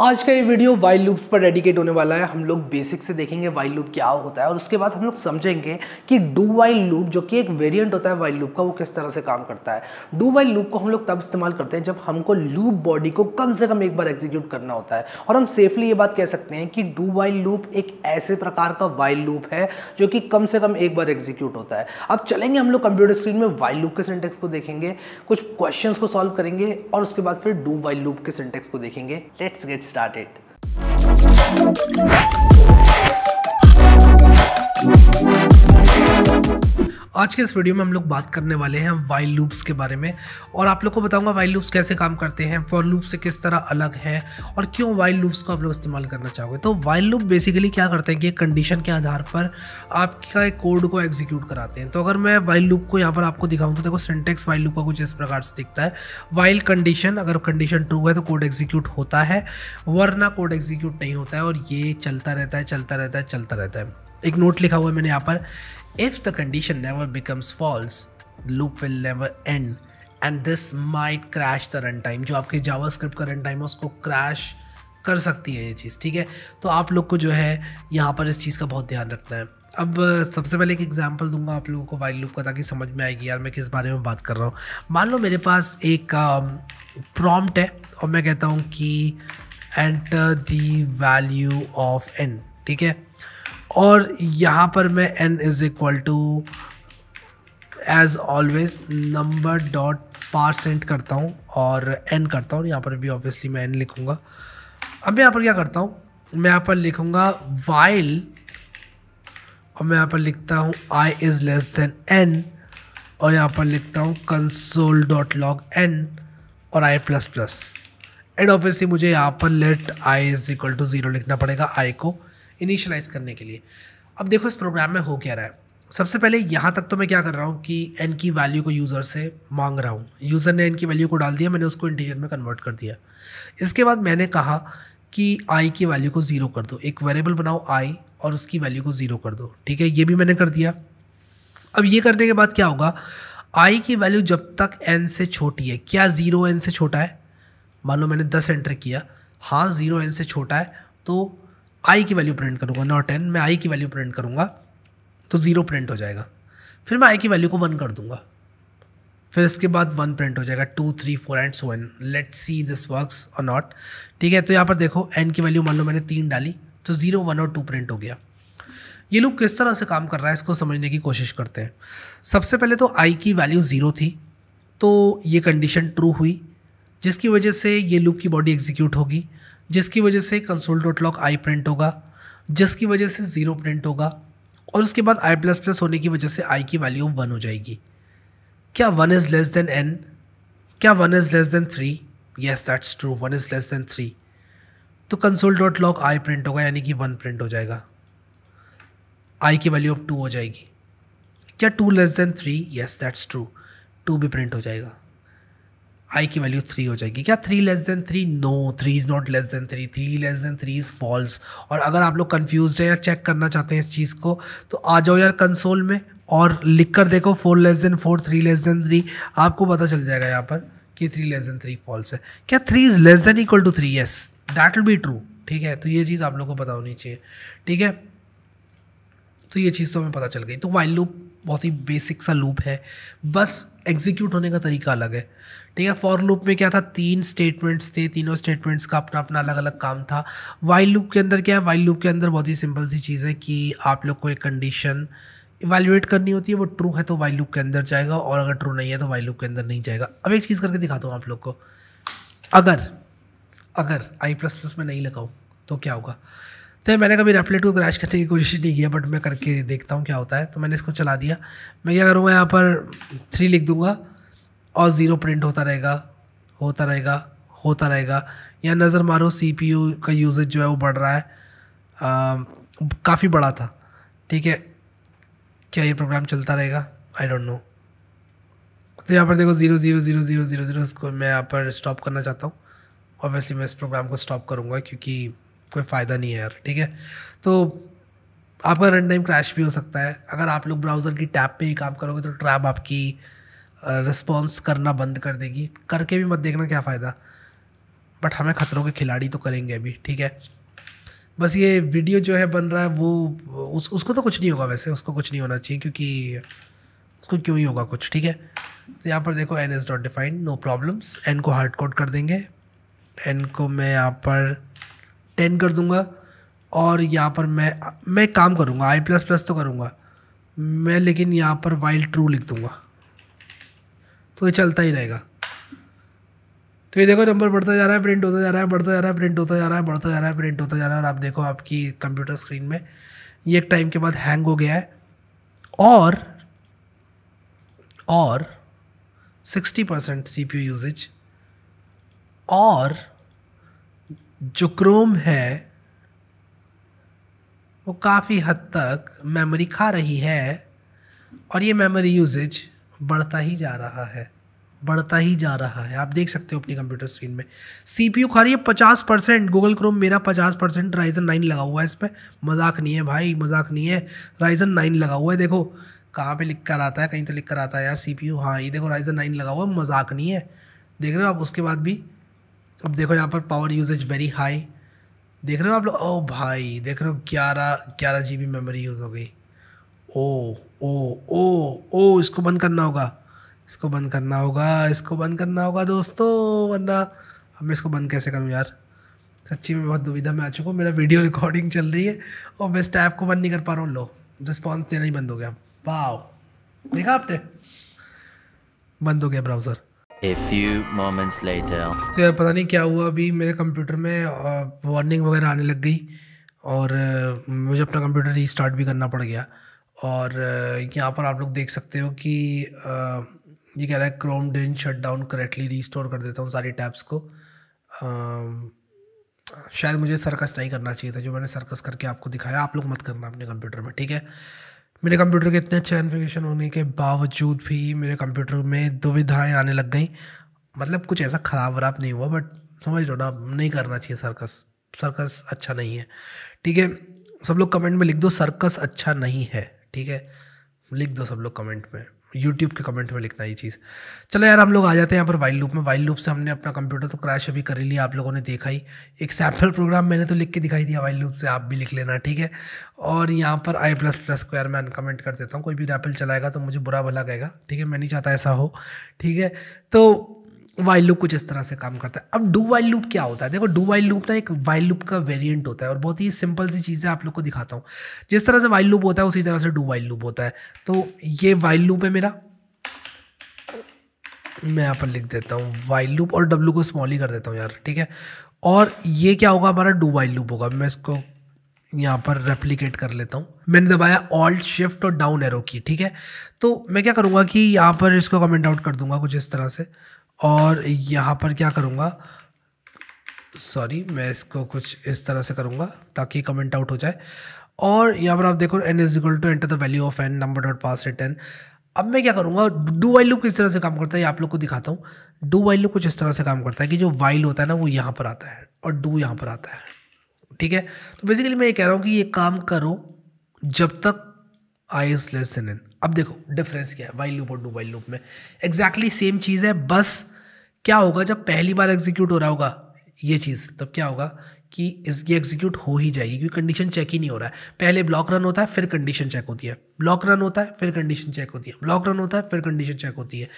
आज का ये वीडियो वाइल्ड लूप्स पर डेडिकेट होने वाला है हम लोग बेसिक से देखेंगे वाइल्ड लूप क्या होता है और उसके बाद हम लोग समझेंगे कि डू वाइल्ड लूप जो कि एक वेरिएंट होता है वाइल्ड लूप का वो किस तरह से काम करता है डू वाइल्ड लूप को हम लोग तब इस्तेमाल करते हैं जब हमको लूप बॉडी को कम से कम एक बार एग्जीक्यूट करना होता है और हम सेफली ये बात कह सकते हैं कि डू वाइल्ड लूप एक ऐसे प्रकार का वाइल्ड लूप है जो कि कम से कम एक बार एग्जीक्यूट होता है अब चलेंगे हम लोग कंप्यूटर स्क्रीन में वाइल्ड लूप के सिंटेक्स को देखेंगे कुछ क्वेश्चन को सॉल्व करेंगे और उसके बाद फिर डू वाइल्ड लूप के सिंटेक्स को देखेंगे लेट्स गेट started. आज के इस वीडियो में हम लोग बात करने वाले हैं वाइल लूप्स के बारे में और आप लोग को बताऊंगा वाइल लूप्स कैसे काम करते हैं फॉर लूप से किस तरह अलग है और क्यों वाइल लूप्स को आप लोग इस्तेमाल करना चाहोगे तो वाइल लूप बेसिकली क्या करते हैं कि कंडीशन के आधार पर आपका कोड को एग्जीक्यूट कराते हैं तो अगर मैं वाइल लूप को यहाँ पर आपको दिखाऊँ तो देखो सिंटेक्स वाइल लूप का कुछ इस प्रकार से दिखता है वाइल कंडीशन अगर कंडीशन ट्रू है तो कोड एग्जीक्यूट होता है वरना कोड एग्जीक्यूट नहीं होता है और ये चलता रहता है चलता रहता है चलता रहता है एक नोट लिखा हुआ है मैंने यहाँ पर If the condition never becomes false, the loop will never end and this might crash the run time जो आपके जावा स्क्रिप्ट का रन टाइम है उसको क्रैश कर सकती है ये चीज़ ठीक है तो आप लोग को जो है यहाँ पर इस चीज़ का बहुत ध्यान रखना है अब सबसे पहले एक एग्जांपल दूंगा आप लोगों को वाइल लूप का ताकि समझ में आएगी यार मैं किस बारे में बात कर रहा हूँ मान लो मेरे पास एक प्रॉम्प्ट um, है और मैं कहता हूँ कि enter the value of N ठीक है और यहाँ पर मैं n is equal to as always number dot parseInt करता हूँ और n करता हूँ यहाँ पर भी ऑब्वियसली मैं n लिखूँगा अब मैं यहाँ पर क्या करता हूँ मैं यहाँ पर लिखूँगा वाइल और मैं यहाँ पर लिखता हूँ I is less than N और यहाँ पर लिखता हूँ कंसोल डॉट लॉग एन और I plus plus and obviously मुझे यहाँ पर let I is equal to zero लिखना पड़ेगा आई को इनिशलाइज़ करने के लिए अब देखो इस प्रोग्राम में हो क्या रहा है सबसे पहले यहाँ तक तो मैं क्या कर रहा हूँ कि एन की वैल्यू को यूज़र से मांग रहा हूँ यूज़र ने एन की वैल्यू को डाल दिया मैंने उसको इंटीजर में कन्वर्ट कर दिया इसके बाद मैंने कहा कि आई की वैल्यू को ज़ीरो कर दो एक वेरिएबल बनाओ आई और उसकी वैल्यू को ज़ीरो कर दो ठीक है ये भी मैंने कर दिया अब ये करने के बाद क्या होगा आई की वैल्यू जब तक एन से छोटी है क्या ज़ीरो एन से छोटा है मान लो मैंने दस एंटर किया हाँ ज़ीरो एन से छोटा है तो आई की वैल्यू प्रिंट करूँगा नॉट एन मैं आई की वैल्यू प्रिंट करूँगा तो ज़ीरो प्रिंट हो जाएगा फिर मैं आई की वैल्यू को वन कर दूँगा फिर इसके बाद वन प्रिंट हो जाएगा two three four and so N let see this works और नॉट ठीक है तो यहाँ पर देखो एन की वैल्यू मान लो मैंने तीन डाली तो ज़ीरो वन और टू प्रिंट हो गया ये लोग किस तरह से काम कर रहा है इसको समझने की कोशिश करते हैं सबसे पहले तो आई की वैल्यू ज़ीरो थी तो ये कंडीशन ट्रू हुई जिसकी वजह से ये लूप की बॉडी एग्जीक्यूट होगी जिसकी वजह से console dot log I print होगा जिसकी वजह से ज़ीरो प्रिंट होगा और उसके बाद आई प्लस प्लस होने की वजह से आई की वैल्यू वन हो जाएगी क्या one is less than N क्या one is less than three yes that's true one is less than three तो console dot log I print होगा यानी कि वन प्रिंट हो जाएगा आई की वैल्यू अब टू हो जाएगी क्या two less than three yes that's true two भी प्रिंट हो जाएगा आई की वैल्यू थ्री हो जाएगी क्या three less than three no three is not less than three three less than three is false और अगर आप लोग कन्फ्यूज हैं या चेक करना चाहते हैं इस चीज़ को तो आ जाओ यार कंसोल में और लिख कर देखो four less than four three less than three आपको पता चल जाएगा यहाँ पर कि three less than three false है क्या three is less than equal to three yes that will be true ठीक है तो ये चीज़ आप लोग को पता होनी चाहिए ठीक है तो ये चीज़ तो हमें पता चल गई तो वाइल लूप बहुत ही बेसिक सा लूप है बस एग्जीक्यूट होने का तरीका अलग है ठीक है फॉर लूप में क्या था तीन स्टेटमेंट्स थे तीनों स्टेटमेंट्स का अपना अपना अलग अलग काम था वाइल लूप के अंदर क्या है वाइल लूप के अंदर बहुत ही सिंपल सी चीज़ है कि आप लोग को एक कंडीशन इवेल्युएट करनी होती है वो ट्रू है तो वाइल लूप के अंदर जाएगा और अगर ट्रू नहीं है तो वाइल लूप के अंदर नहीं जाएगा अब एक चीज़ करके दिखाता हूँ आप लोग को अगर अगर आई प्लस प्लस में नहीं लगाऊँ तो क्या होगा तो मैंने कभी रेपलेट को क्रैश करने की कोशिश नहीं किया बट मैं करके देखता हूँ क्या होता है तो मैंने इसको चला दिया मैं क्या करूँगा यहाँ पर थ्री लिख दूँगा और ज़ीरो प्रिंट होता रहेगा होता रहेगा होता रहेगा या नज़र मारो सी का यूज जो है वो बढ़ रहा है काफ़ी बड़ा था ठीक है क्या ये प्रोग्राम चलता रहेगा आई डोंट नो तो यहाँ पर देखो zero zero zero zero zero zero इसको मैं यहाँ पर स्टॉप करना चाहता हूँ ऑब्वियसली मैं इस प्रोग्राम को स्टॉप करूँगा क्योंकि कोई फ़ायदा नहीं है यार ठीक है तो आपका रन टाइम क्रैश भी हो सकता है अगर आप लोग ब्राउज़र की टैब पे ही काम करोगे तो ट्रैब आपकी रिस्पॉन्स करना बंद कर देगी करके भी मत देखना क्या फ़ायदा बट हमें खतरों के खिलाड़ी तो करेंगे अभी ठीक है बस ये वीडियो जो है बन रहा है वो उस उसको तो कुछ नहीं होगा वैसे उसको कुछ नहीं होना चाहिए क्योंकि उसको क्यों ही होगा कुछ ठीक है तो यहाँ पर देखो N S dot defined no problems N को हार्ड कोड कर देंगे एन को मैं यहाँ पर टेन कर दूंगा और यहाँ पर मैं मैं काम करूँगा आई प्लस प्लस तो करूँगा मैं लेकिन यहाँ पर वाइल्ड ट्रू लिख दूँगा तो ये चलता ही रहेगा तो ये देखो नंबर बढ़ता जा रहा है प्रिंट होता जा रहा है बढ़ता जा रहा है प्रिंट होता जा रहा है बढ़ता जा रहा है प्रिंट होता जा रहा है और आप देखो आपकी कंप्यूटर स्क्रीन में ये एक टाइम के बाद हैंग हो गया है और और पी सीपीयू यूजेज और जो क्रोम है वो काफ़ी हद तक मेमोरी खा रही है और ये मेमोरी यूजेज बढ़ता ही जा रहा है बढ़ता ही जा रहा है आप देख सकते हो अपनी कंप्यूटर स्क्रीन में सी पी यू खा रही है पचास परसेंट गूगल क्रोम मेरा पचास परसेंट राइजन नाइन लगा हुआ है इस पर मजाक नहीं है भाई मजाक नहीं है राइजन नाइन लगा हुआ है देखो कहाँ पे लिख कर आता है कहीं तो लिख कर आता है यार सी पी यू हाँ ये देखो राइजन नाइन लगा हुआ है मजाक नहीं है देख रहे हो आप उसके बाद भी अब देखो यहाँ पर पावर यूजेज वेरी हाई देख रहे हो आप लोग ओ भाई देख रहे हो ग्यारह ग्यारह जी बी मेमोरी यूज़ हो गई ओ ओ ओ ओ इसको बंद करना होगा इसको बंद करना होगा इसको बंद करना होगा दोस्तों वरना अब मैं इसको बंद कैसे करूँ यार सच्ची में बहुत दुविधा में आ चुका हूँ मेरा वीडियो रिकॉर्डिंग चल रही है और मैं स्टैप को बंद नहीं कर पा रहा हूँ लो रिस्पॉन्स देना ही बंद हो गया वाह देखा आपने बंद हो गया browser A few moments later. तो यार पता नहीं क्या हुआ अभी मेरे कंप्यूटर में वार्निंग वगैरह आने लग गई और मुझे अपना कंप्यूटर रीस्टार्ट भी करना पड़ गया और यहाँ पर आप लोग देख सकते हो कि ये कह रहा है क्रोम डिन शट डाउन करेक्टली रीस्टोर कर देता हूँ सारी टैब्स को शायद मुझे सर्कस नहीं करना चाहिए था जो मैंने सर्कस करके आपको दिखाया आप लोग मत करना अपने कंप्यूटर में ठीक है मेरे कंप्यूटर के इतने अच्छे कन्फिगेशन होने के बावजूद भी मेरे कंप्यूटर में दुविधाएँ आने लग गई मतलब कुछ ऐसा ख़राब वराब नहीं हुआ बट समझ लो ना नहीं करना चाहिए सर्कस सर्कस अच्छा नहीं है ठीक है सब लोग कमेंट में लिख दो सर्कस अच्छा नहीं है ठीक है लिख दो सब लोग कमेंट में यूट्यूब के कमेंट में लिखना ये चीज़ चलो यार हम लोग आ जाते हैं यहाँ पर वाइल्ड लूप में वाइल्ड लूप से हमने अपना कंप्यूटर तो क्रैश अभी कर लिया आप लोगों ने देखा ही एक सैम्पल प्रोग्राम मैंने तो लिख के दिखाई दिया वाइल्ड लूप से आप भी लिख लेना ठीक है और यहाँ पर आई प्लस प्लस को यार मैं अनकमेंट कर देता हूँ कोई भी रैपल चलाएगा तो मुझे बुरा भला कहेगा ठीक है मैं नहीं चाहता ऐसा हो ठीक है तो वाइल लूप कुछ इस तरह से काम करता है अब डू वाइल लूप क्या होता है देखो डू वाइल लूप ना एक वाइल लूप का वेरिएंट होता है और बहुत ही सिंपल सी चीज़ें आप लोग को दिखाता हूँ जिस तरह से वाइल लूप होता है उसी तरह से डू वाइल लूप होता है तो ये वाइल लूप है मेरा मैं यहाँ पर लिख देता हूँ वाइल लूप और डब्लू को स्मॉल ही कर देता हूँ यार ठीक है और ये क्या होगा हमारा डू वाइल लूप होगा मैं इसको यहाँ पर रेप्लीकेट कर लेता हूँ मैंने दबाया ऑल्ट शिफ्ट और डाउन एरो की ठीक है तो मैं क्या करूँगा कि यहाँ पर इसको कमेंट आउट कर दूंगा कुछ इस तरह से और यहाँ पर क्या करूँगा सॉरी मैं इसको कुछ इस तरह से करूँगा ताकि कमेंट आउट हो जाए और यहाँ पर आप देखो N is equal to enter the value of N number dot parse return अब मैं क्या करूँगा डू वाइल लूप किस तरह से काम करता है ये आप लोग को दिखाता हूँ डू वाइल लूप कुछ इस तरह से काम करता है कि जो वाइल होता है ना वो यहाँ पर आता है और डू यहाँ पर आता है ठीक है तो बेसिकली मैं ये कह रहा हूँ कि ये काम करो जब तक I is less N N अब देखो डिफरेंस क्या है वाइल लूप और डू वाइल लूप में एग्जैक्टली सेम चीज़ है बस क्या होगा जब पहली बार एग्जीक्यूट हो रहा होगा ये चीज़ तब क्या होगा कि इसकी ये एग्जीक्यूट हो ही जाएगी क्योंकि कंडीशन चेक ही नहीं हो रहा है पहले ब्लॉक रन होता है फिर कंडीशन चेक होती है ब्लॉक रन होता है फिर कंडीशन चेक होती है ब्लॉक रन होता है फिर कंडीशन चेक होती है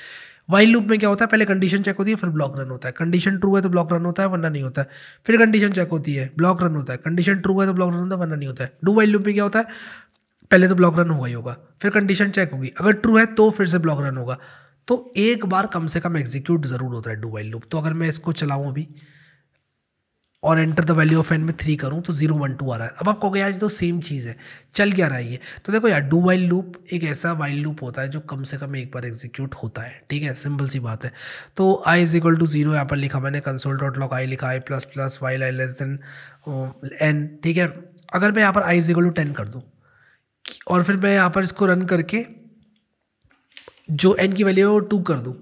वाइल लूप में क्या होता है पहले कंडीशन चेक होती है फिर ब्लॉक रन होता है कंडीशन ट्रू है तो ब्लॉक रन होता है वरना नहीं होता है फिर कंडीशन चेक होती है ब्लॉक रन होता है कंडीशन ट्रू है तो ब्लॉक रन होता है वरना नहीं होता है डू वाइल लूप में क्या होता है पहले तो ब्लॉक रन होगा ही होगा फिर कंडीशन चेक होगी अगर ट्रू है तो फिर से ब्लॉक रन होगा तो एक बार कम से कम एग्जीक्यूट ज़रूर होता है डू वाइल लूप तो अगर मैं इसको चलाऊँ अभी और enter the value of N में थ्री करूँ तो जीरो वन टू आ रहा है अब आप कहोगे यार ये तो सेम चीज़ है चल क्या रहा है ये तो देखो यार डू वाइल लूप एक ऐसा वाइल लूप होता है जो कम से कम एक बार एग्जीक्यूट होता है ठीक है सिंपल सी बात है तो i is equal to zero यहाँ पर लिखा मैंने कंसोल डॉट लॉक आई लिखा i plus plus while i less than n ठीक है अगर मैं यहाँ पर i is equal to ten कर दूँ और फिर मैं यहाँ पर इसको रन करके जो एन की वैल्यू है वो टू कर दूँ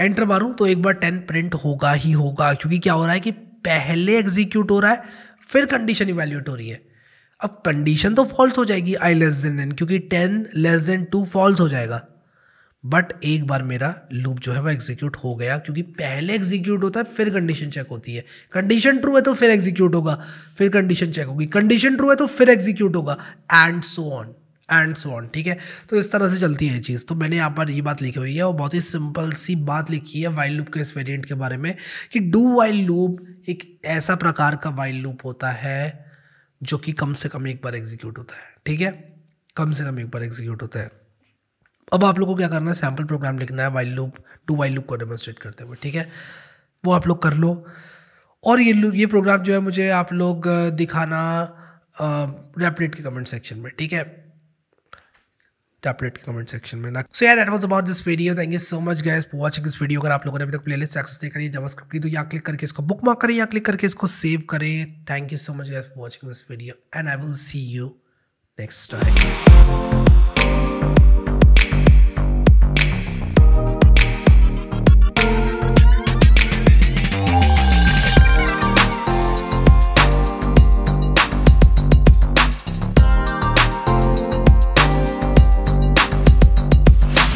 एंटर मारूँ तो एक बार टेन प्रिंट होगा ही होगा क्योंकि क्या हो रहा है कि पहले एग्जीक्यूट हो रहा है फिर कंडीशन इवेल्यूट हो रही है अब कंडीशन तो फॉल्स हो जाएगी आई लेस देन एन क्योंकि ten less than two false हो जाएगा बट एक बार मेरा लूप जो है वो एग्जीक्यूट हो गया क्योंकि पहले एग्जीक्यूट होता है फिर कंडीशन चेक होती है कंडीशन ट्रू है तो फिर एग्जीक्यूट होगा फिर कंडीशन चेक होगी कंडीशन ट्रू है तो फिर एग्जीक्यूट होगा and so on and so on ठीक है तो इस तरह से चलती है ये चीज़ तो मैंने यहाँ पर ये बात लिखी हुई है और बहुत ही सिंपल सी बात लिखी है वाइल्ड लूप के इस वेरियंट के बारे में कि डू वाइल्ड लूप एक ऐसा प्रकार का वाइल्ड लूप होता है जो कि कम से कम एक बार एग्जीक्यूट होता है ठीक है कम से कम एक बार एग्जीक्यूट होता है अब आप लोगों को क्या करना है सैम्पल प्रोग्राम लिखना है while loop to while loop को डेमोस्ट्रेट करते हुए ठीक है वो आप लोग कर लो और ये ये प्रोग्राम जो है मुझे आप लोग दिखाना रेपलेट के कमेंट सेक्शन में ठीक है टैपलेट के कमेंट सेक्शन में ना सो यार that was about this video thank you so much guys for watching this video अगर आप लोगों ने अभी तक प्लेलिस्ट एक्सेस नहीं करी है की तो यहाँ क्लिक करके इसको बुक मार्क करें या क्लिक करके इसको सेव करें thank you so much guys for watching this video and I will see you next time